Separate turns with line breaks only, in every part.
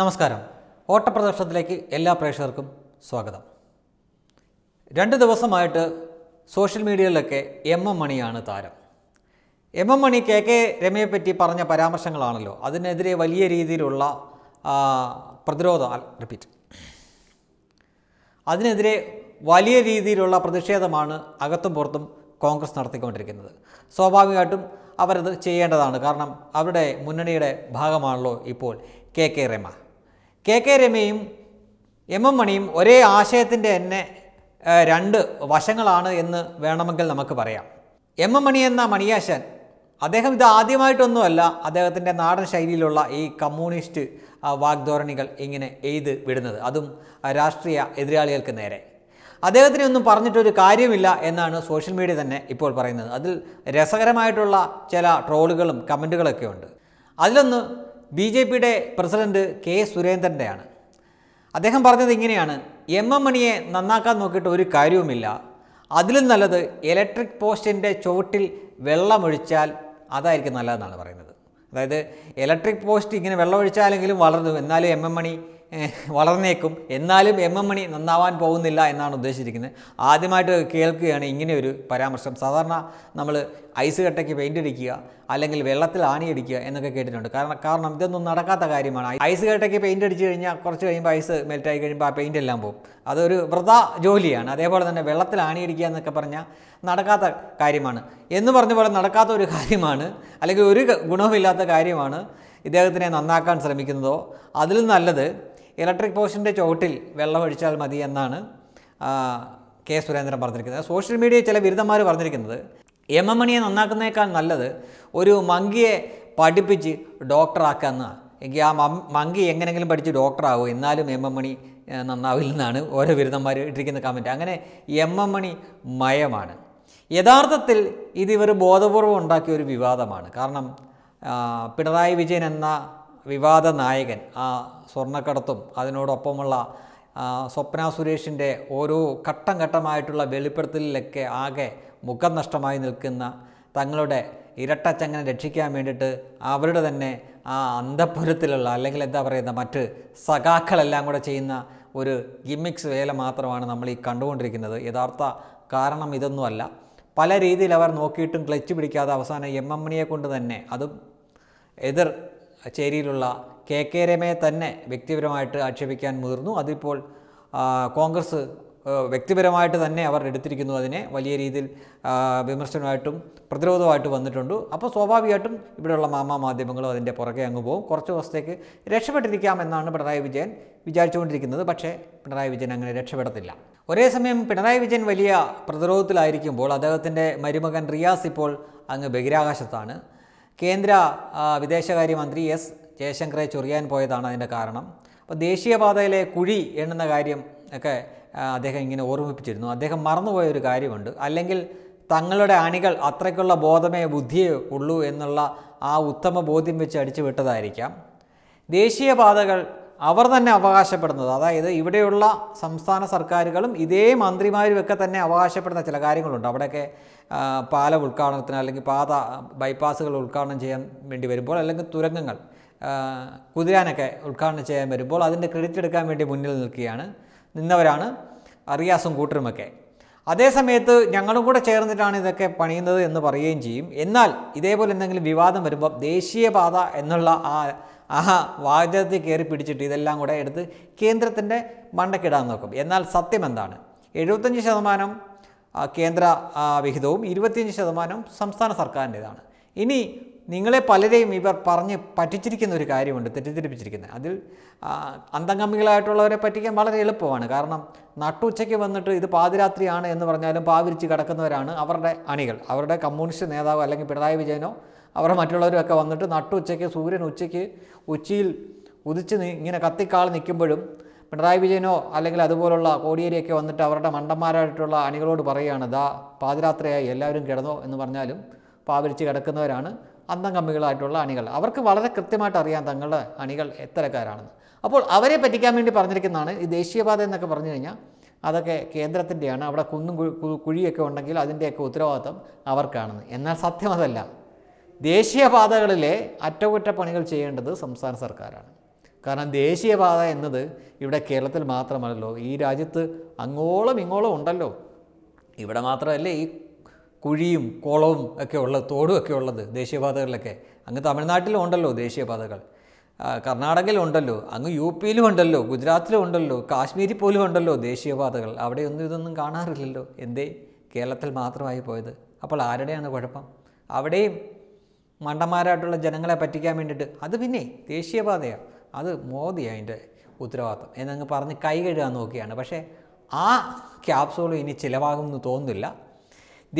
നമസ്കാരം ഓട്ടപ്രദർശനത്തിലേക്ക് എല്ലാ പ്രേക്ഷകർക്കും സ്വാഗതം രണ്ട് ദിവസമായിട്ട് സോഷ്യൽ മീഡിയയിലൊക്കെ എം എം മണിയാണ് താരം M M Mani K K രമയെ പറ്റി പറഞ്ഞ പരാമർശങ്ങളാണല്ലോ അതിനെതിരെ വലിയ രീതിയിലുള്ള പ്രതിരോധ റിപ്പീറ്റ് അതിനെതിരെ വലിയ രീതിയിലുള്ള പ്രതിഷേധമാണ് അകത്തും പുറത്തും കോൺഗ്രസ് നടത്തിക്കൊണ്ടിരിക്കുന്നത് സ്വാഭാവികമായിട്ടും അവരത് ചെയ്യേണ്ടതാണ് കാരണം അവരുടെ മുന്നണിയുടെ ഭാഗമാണല്ലോ ഇപ്പോൾ K K Rama K K രമയും എം എം മണിയും ഒരേ ആശയത്തിൻ്റെ തന്നെ രണ്ട് വശങ്ങളാണ് എന്ന് വേണമെങ്കിൽ നമുക്ക് പറയാം എം എം മണി എന്ന മണിയാശൻ അദ്ദേഹം ഇത് ആദ്യമായിട്ടൊന്നുമല്ല അദ്ദേഹത്തിൻ്റെ നാടൻ ശൈലിയിലുള്ള ഈ കമ്മ്യൂണിസ്റ്റ് വാഗ്ധോരണികൾ ഇങ്ങനെ എഴുത് വിടുന്നത് അതും രാഷ്ട്രീയ എതിരാളികൾക്ക് നേരെ അദ്ദേഹത്തിനെ ഒന്നും പറഞ്ഞിട്ടൊരു കാര്യമില്ല എന്നാണ് സോഷ്യൽ മീഡിയ തന്നെ ഇപ്പോൾ പറയുന്നത് അതിൽ രസകരമായിട്ടുള്ള ചില ട്രോളുകളും കമൻറ്റുകളൊക്കെ ഉണ്ട് അതിലൊന്ന് ബി ജെ പിയുടെ പ്രസിഡന്റ് കെ സുരേന്ദ്രൻ്റെയാണ് അദ്ദേഹം പറഞ്ഞത് ഇങ്ങനെയാണ് എം എം മണിയെ നന്നാക്കാൻ നോക്കിയിട്ട് ഒരു കാര്യവുമില്ല അതിലും നല്ലത് ഇലക്ട്രിക് പോസ്റ്റിൻ്റെ ചുവട്ടിൽ വെള്ളമൊഴിച്ചാൽ അതായിരിക്കും നല്ലതെന്നാണ് പറയുന്നത് അതായത് ഇലക്ട്രിക് പോസ്റ്റ് ഇങ്ങനെ വെള്ളമൊഴിച്ചാലെങ്കിലും വളർന്നു എന്നാലും എം എം മണി വളർന്നേക്കും എന്നാലും എം എം മണി നന്നാവാൻ പോകുന്നില്ല എന്നാണ് ഉദ്ദേശിച്ചിരിക്കുന്നത് ആദ്യമായിട്ട് കേൾക്കുകയാണ് ഇങ്ങനെയൊരു പരാമർശം സാധാരണ നമ്മൾ ഐസ് കട്ടയ്ക്ക് പെയിൻ്റ് അടിക്കുക അല്ലെങ്കിൽ വെള്ളത്തിൽ ആണിയടിക്കുക എന്നൊക്കെ കേട്ടിട്ടുണ്ട് കാരണം കാരണം ഇതൊന്നും നടക്കാത്ത കാര്യമാണ് ഐസ് കട്ടയ്ക്ക് പെയിൻ്റ് അടിച്ച് കഴിഞ്ഞാൽ കുറച്ച് കഴിയുമ്പോൾ ഐസ് മെൽറ്റായി കഴിയുമ്പോൾ ആ പെയിൻ്റ് എല്ലാം പോകും അതൊരു വ്രത ജോലിയാണ് അതേപോലെ തന്നെ വെള്ളത്തിൽ ആണിയടിക്കുക എന്നൊക്കെ പറഞ്ഞാൽ നടക്കാത്ത കാര്യമാണ് എന്ന് പറഞ്ഞ പോലെ നടക്കാത്ത ഒരു കാര്യമാണ് അല്ലെങ്കിൽ ഒരു ഗുണവുമില്ലാത്ത കാര്യമാണ് ഇദ്ദേഹത്തിനെ നന്നാക്കാൻ ശ്രമിക്കുന്നതോ അതിലും നല്ലത് ഇലക്ട്രിക് പോസ്റ്റിൻ്റെ ചുവട്ടിൽ വെള്ളമൊഴിച്ചാൽ മതി എന്നാണ് കെ സുരേന്ദ്രൻ പറഞ്ഞിരിക്കുന്നത് സോഷ്യൽ മീഡിയയിൽ ചില ബിരുദന്മാർ പറഞ്ഞിരിക്കുന്നത് എം എം മണിയെ നന്നാക്കുന്നേക്കാൾ നല്ലത് ഒരു മങ്കിയെ പഠിപ്പിച്ച് ഡോക്ടറാക്കുക എന്നാണ് എങ്കിൽ ആ മങ്കി എങ്ങനെങ്കിലും പഠിച്ച് ഡോക്ടറാകും എന്നാലും എം എം മണി നന്നാവില്ലെന്നാണ് ഓരോ ബിരുദന്മാർ ഇട്ടിരിക്കുന്ന കമൻറ്റ് അങ്ങനെ എം എം മണി മയമാണ് യഥാർത്ഥത്തിൽ ഇത് ഇവർ ബോധപൂർവം ഉണ്ടാക്കിയ ഒരു വിവാദമാണ് കാരണം പിണറായി വിജയൻ എന്ന വിവാദ നായകൻ ആ സ്വർണ്ണക്കടത്തും അതിനോടൊപ്പമുള്ള സ്വപ്ന സുരേഷിൻ്റെ ഓരോ ഘട്ടം ഘട്ടമായിട്ടുള്ള വെളിപ്പെടുത്തലിലൊക്കെ ആകെ മുഖം നഷ്ടമായി നിൽക്കുന്ന തങ്ങളുടെ ഇരട്ടച്ചങ്ങനെ രക്ഷിക്കാൻ വേണ്ടിയിട്ട് അവരുടെ തന്നെ ആ അന്തപുരത്തിലുള്ള അല്ലെങ്കിൽ എന്താ പറയുന്ന മറ്റ് സഖാക്കളെല്ലാം കൂടെ ചെയ്യുന്ന ഒരു ഗിമ്മിക്സ് വേല മാത്രമാണ് നമ്മൾ ഈ കണ്ടുകൊണ്ടിരിക്കുന്നത് യഥാർത്ഥ കാരണം ഇതൊന്നുമല്ല പല രീതിയിൽ അവർ നോക്കിയിട്ടും ക്ലച്ച് പിടിക്കാതെ അവസാനം എം എം മണിയെ കൊണ്ട് തന്നെ അതും എതിർ ചേരിയിലുള്ള കെ കെ രമയെ തന്നെ വ്യക്തിപരമായിട്ട് ആക്ഷേപിക്കാൻ മുതിർന്നു അതിപ്പോൾ കോൺഗ്രസ് വ്യക്തിപരമായിട്ട് തന്നെ അവർ എടുത്തിരിക്കുന്നു അതിനെ വലിയ രീതിയിൽ വിമർശനമായിട്ടും പ്രതിരോധമായിട്ടും വന്നിട്ടുണ്ട് അപ്പോൾ സ്വാഭാവികമായിട്ടും ഇവിടെയുള്ള മാമ മാധ്യമങ്ങളും അതിൻ്റെ പുറകെ അങ്ങ് പോകും കുറച്ച് ദിവസത്തേക്ക് രക്ഷപ്പെട്ടിരിക്കാമെന്നാണ് പിണറായി വിജയൻ വിചാരിച്ചുകൊണ്ടിരിക്കുന്നത് പക്ഷേ പിണറായി വിജയൻ അങ്ങനെ രക്ഷപ്പെടത്തില്ല ഒരേ സമയം പിണറായി വിജയൻ വലിയ പ്രതിരോധത്തിലായിരിക്കുമ്പോൾ അദ്ദേഹത്തിൻ്റെ മരുമകൻ റിയാസ് ഇപ്പോൾ അങ്ങ് ബഹിരാകാശത്താണ് കേന്ദ്ര വിദേശകാര്യമന്ത്രി എസ് ജയശങ്കറെ ചൊറിയാൻ പോയതാണ് അതിൻ്റെ കാരണം അപ്പോൾ ദേശീയപാതയിലെ കുഴി എണ്ണുന്ന കാര്യം ഒക്കെ അദ്ദേഹം ഇങ്ങനെ ഓർമ്മിപ്പിച്ചിരുന്നു അദ്ദേഹം മറന്നുപോയൊരു ഒരു കാര്യമുണ്ട് അല്ലെങ്കിൽ തങ്ങളുടെ അണികൾ അത്രയ്ക്കുള്ള ബോധമേ ബുദ്ധിയേ ഉള്ളൂ എന്നുള്ള ആ ഉത്തമ ബോധ്യം വെച്ച് അടിച്ചു വിട്ടതായിരിക്കാം ദേശീയപാതകൾ അവർ തന്നെ അവകാശപ്പെടുന്നത് അതായത് ഇവിടെയുള്ള സംസ്ഥാന സർക്കാരുകളും ഇതേ മന്ത്രിമാരുമൊക്കെ തന്നെ അവകാശപ്പെടുന്ന ചില കാര്യങ്ങളുണ്ട് അവിടെയൊക്കെ പാല ഉദ്ഘാടനത്തിന് അല്ലെങ്കിൽ പാത ബൈപ്പാസുകൾ ഉദ്ഘാടനം ചെയ്യാൻ വേണ്ടി വരുമ്പോൾ അല്ലെങ്കിൽ തുരങ്കങ്ങൾ കുതിരാനൊക്കെ ഉദ്ഘാടനം ചെയ്യാൻ വരുമ്പോൾ അതിൻ്റെ ക്രെഡിറ്റ് എടുക്കാൻ വേണ്ടി മുന്നിൽ നിൽക്കുകയാണ് നിന്നവരാണ് അറിയാസും കൂട്ടരുമൊക്കെ അതേ സമയത്ത് ഞങ്ങളും കൂടെ ചേർന്നിട്ടാണ് ഇതൊക്കെ പണിയുന്നത് എന്ന് പറയുകയും ചെയ്യും എന്നാൽ ഇതേപോലെ എന്തെങ്കിലും വിവാദം വരുമ്പോൾ ദേശീയപാത എന്നുള്ള ആ ആ വാചകത്തിൽ കയറി പിടിച്ചിട്ട് ഇതെല്ലാം കൂടെ എടുത്ത് കേന്ദ്രത്തിൻ്റെ മണ്ടക്കിടാൻ നോക്കും എന്നാൽ സത്യം എന്താണ് എഴുപത്തഞ്ച് ശതമാനം കേന്ദ്ര വിഹിതവും ഇരുപത്തിയഞ്ച് ശതമാനം സംസ്ഥാന സർക്കാരിൻ്റേതാണ് ഇനി നിങ്ങളെ പലരെയും ഇവർ പറഞ്ഞ് പറ്റിച്ചിരിക്കുന്ന ഒരു കാര്യമുണ്ട് തെറ്റിദ്ധരിപ്പിച്ചിരിക്കുന്നത് അതിൽ അന്തംഗമികളായിട്ടുള്ളവരെ പറ്റിക്കാൻ വളരെ എളുപ്പമാണ് കാരണം നട്ടുച്ചയ്ക്ക് വന്നിട്ട് ഇത് പാതിരാത്രിയാണ് എന്ന് പറഞ്ഞാലും പാവിരിച്ച് കിടക്കുന്നവരാണ് അവരുടെ അണികൾ അവരുടെ കമ്മ്യൂണിസ്റ്റ് നേതാവ് അല്ലെങ്കിൽ പിണറായി വിജയനോ അവരുടെ മറ്റുള്ളവരൊക്കെ വന്നിട്ട് നട്ടുച്ചയ്ക്ക് സൂര്യൻ ഉച്ചയ്ക്ക് ഉച്ചയിൽ ഉദിച്ച് ഇങ്ങനെ കത്തിക്കാൾ നിൽക്കുമ്പോഴും പിണറായി വിജയനോ അല്ലെങ്കിൽ അതുപോലുള്ള കോടിയേരിയൊക്കെ വന്നിട്ട് അവരുടെ മണ്ടന്മാരായിട്ടുള്ള അണികളോട് പറയുകയാണ് ദാ പാതിരാത്രയായി എല്ലാവരും കിടന്നോ എന്ന് പറഞ്ഞാലും പാവരിച്ച് കിടക്കുന്നവരാണ് അന്തം കമ്മികളായിട്ടുള്ള അണികൾ അവർക്ക് വളരെ കൃത്യമായിട്ട് അറിയാം തങ്ങളുടെ അണികൾ എത്തരക്കാരാണെന്ന് അപ്പോൾ അവരെ പറ്റിക്കാൻ വേണ്ടി പറഞ്ഞിരിക്കുന്നതാണ് ഈ ദേശീയപാത എന്നൊക്കെ പറഞ്ഞു കഴിഞ്ഞാൽ അതൊക്കെ കേന്ദ്രത്തിൻ്റെയാണ് അവിടെ കുന്നും കുഴിയൊക്കെ ഉണ്ടെങ്കിൽ അതിൻ്റെയൊക്കെ ഉത്തരവാദിത്വം അവർക്കാണെന്ന് എന്നാൽ സത്യം അതല്ല ദേശീയപാതകളിലെ അറ്റകുറ്റപ്പണികൾ ചെയ്യേണ്ടത് സംസ്ഥാന സർക്കാരാണ് കാരണം ദേശീയപാത എന്നത് ഇവിടെ കേരളത്തിൽ മാത്രമല്ലല്ലോ ഈ രാജ്യത്ത് അങ്ങോളം ഇങ്ങോളം ഉണ്ടല്ലോ ഇവിടെ മാത്രമല്ലേ ഈ കുഴിയും കുളവും ഒക്കെ ഉള്ളത് തോടും ഒക്കെ ഉള്ളത് ദേശീയപാതകളിലൊക്കെ അങ്ങ് തമിഴ്നാട്ടിലും ഉണ്ടല്ലോ ദേശീയപാതകൾ കർണാടകയിലും ഉണ്ടല്ലോ അങ്ങ് യു പിയിലും ഉണ്ടല്ലോ ഗുജറാത്തിലും ഉണ്ടല്ലോ കാശ്മീരിൽ പോലും ഉണ്ടല്ലോ ദേശീയപാതകൾ അവിടെയൊന്നും ഇതൊന്നും കാണാറില്ലല്ലോ എന്തേ കേരളത്തിൽ മാത്രമായി പോയത് അപ്പോൾ ആരുടെയാണ് കുഴപ്പം അവിടെയും മണ്ടന്മാരായിട്ടുള്ള ജനങ്ങളെ പറ്റിക്കാൻ വേണ്ടിയിട്ട് അത് പിന്നെ ദേശീയപാതയാണ് അത് മോദി അതിൻ്റെ ഉത്തരവാദിത്തം എന്നങ്ങ് പറഞ്ഞ് കൈ കഴുകാൻ നോക്കിയാണ് പക്ഷേ ആ ക്യാപ്സൂൾ ഇനി ചിലവാകുമെന്ന് തോന്നുന്നില്ല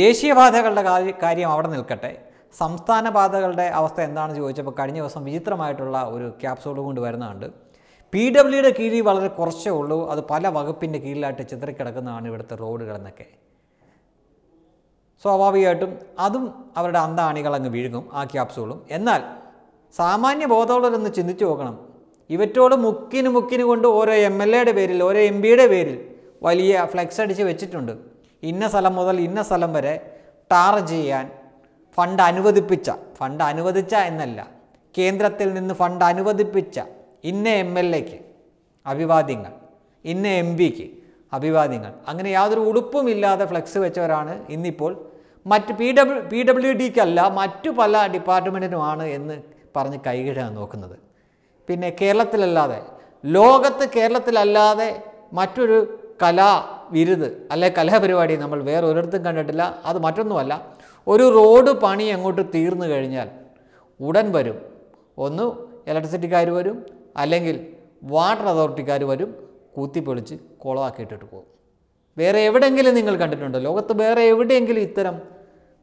ദേശീയപാതകളുടെ കാര്യം അവിടെ നിൽക്കട്ടെ സംസ്ഥാന പാതകളുടെ അവസ്ഥ എന്താണെന്ന് ചോദിച്ചപ്പോൾ കഴിഞ്ഞ ദിവസം വിചിത്രമായിട്ടുള്ള ഒരു ക്യാപ്സൂൾ കൊണ്ട് വരുന്നുണ്ട് പി ഡബ്ല്യുയുടെ കീഴിൽ വളരെ കുറച്ചേ ഉള്ളൂ അത് പല വകുപ്പിൻ്റെ കീഴിലായിട്ട് ചിതറിക്കിടക്കുന്നതാണ് ഇവിടുത്തെ റോഡുകളെന്നൊക്കെ സ്വാഭാവികമായിട്ടും അതും അവരുടെ അന്താണികൾ അങ്ങ് വിഴുങ്ങും ആ ക്യാപ്സൂളും എന്നാൽ സാമാന്യ ബോധമുള്ളവരൊന്ന് ചിന്തിച്ചു നോക്കണം ഇവറ്റോട് മുക്കിന് മുക്കിന് കൊണ്ട് ഓരോ എം എൽ എയുടെ പേരിൽ ഓരോ എം പിയുടെ പേരിൽ വലിയ ഫ്ലെക്സ് അടിച്ച് വെച്ചിട്ടുണ്ട് ഇന്ന സ്ഥലം മുതൽ ഇന്ന സ്ഥലം വരെ ടാർ ചെയ്യാൻ ഫണ്ട് അനുവദിപ്പിച്ച ഫണ്ട് അനുവദിച്ച എന്നല്ല കേന്ദ്രത്തിൽ നിന്ന് ഫണ്ട് അനുവദിപ്പിച്ച ഇന്ന എം എൽ എക്ക് അഭിവാദ്യങ്ങൾ ഇന്ന എം പിക്ക് അഭിവാദ്യങ്ങൾ അങ്ങനെ യാതൊരു ഉടുപ്പുമില്ലാതെ ഫ്ലെക്സ് വെച്ചവരാണ് ഇന്നിപ്പോൾ മറ്റ് പി ഡബ്ല്യു പി ഡബ്ല്യു ഡിക്കല്ല മറ്റു പല ഡിപ്പാർട്ട്മെൻറ്റിനുമാണ് എന്ന് പറഞ്ഞ് കൈകിടാൻ നോക്കുന്നത് പിന്നെ കേരളത്തിലല്ലാതെ ലോകത്ത് കേരളത്തിലല്ലാതെ മറ്റൊരു കലാ വിരുദ് അല്ലെ കലാപരിപാടി നമ്മൾ വേറെ ഒരിടത്തും കണ്ടിട്ടില്ല അത് മറ്റൊന്നുമല്ല ഒരു റോഡ് പണി അങ്ങോട്ട് തീർന്നു കഴിഞ്ഞാൽ ഉടൻ വരും ഒന്ന് ഇലക്ട്രിസിറ്റിക്കാർ വരും അല്ലെങ്കിൽ വാട്ടർ അതോറിറ്റിക്കാർ വരും കുത്തിപ്പൊളിച്ച് കുളമാക്കിയിട്ടിട്ട് പോകും വേറെ എവിടെയെങ്കിലും നിങ്ങൾ കണ്ടിട്ടുണ്ടോ ലോകത്ത് വേറെ എവിടെയെങ്കിലും ഇത്തരം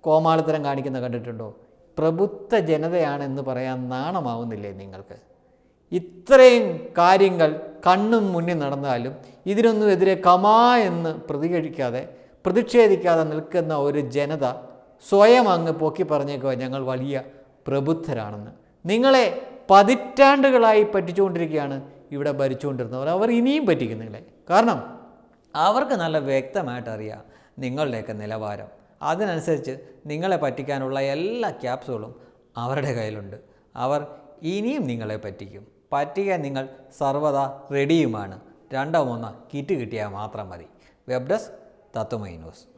കോമാളിത്തരം കാണിക്കുന്ന കണ്ടിട്ടുണ്ടോ പ്രബുദ്ധ ജനതയാണെന്ന് പറയാൻ നാണമാവുന്നില്ലേ നിങ്ങൾക്ക് ഇത്രയും കാര്യങ്ങൾ കണ്ണും മുന്നിൽ നടന്നാലും ഇതിനൊന്നും എതിരെ കമാ എന്ന് പ്രതികരിക്കാതെ പ്രതിഷേധിക്കാതെ നിൽക്കുന്ന ഒരു ജനത സ്വയം അങ്ങ് പൊക്കി പറഞ്ഞേക്കുക ഞങ്ങൾ വലിയ പ്രബുദ്ധരാണെന്ന് നിങ്ങളെ പതിറ്റാണ്ടുകളായി പറ്റിച്ചുകൊണ്ടിരിക്കുകയാണ് ഇവിടെ ഭരിച്ചുകൊണ്ടിരുന്നവർ അവർ ഇനിയും പറ്റിക്കുന്നില്ലേ കാരണം അവർക്ക് നല്ല വ്യക്തമായിട്ടറിയാം അറിയാം നിങ്ങളുടെയൊക്കെ നിലവാരം അതിനനുസരിച്ച് നിങ്ങളെ പറ്റിക്കാനുള്ള എല്ലാ ക്യാപ്സുകളും അവരുടെ കയ്യിലുണ്ട് അവർ ഇനിയും നിങ്ങളെ പറ്റിക്കും പറ്റിക്കാൻ നിങ്ങൾ സർവ്വത റെഡിയുമാണ് രണ്ടോ മൂന്നോ കിറ്റ് കിട്ടിയാൽ മാത്രം മതി വെബ് ഡെസ്ക് തത്വമൈ ന്യൂസ്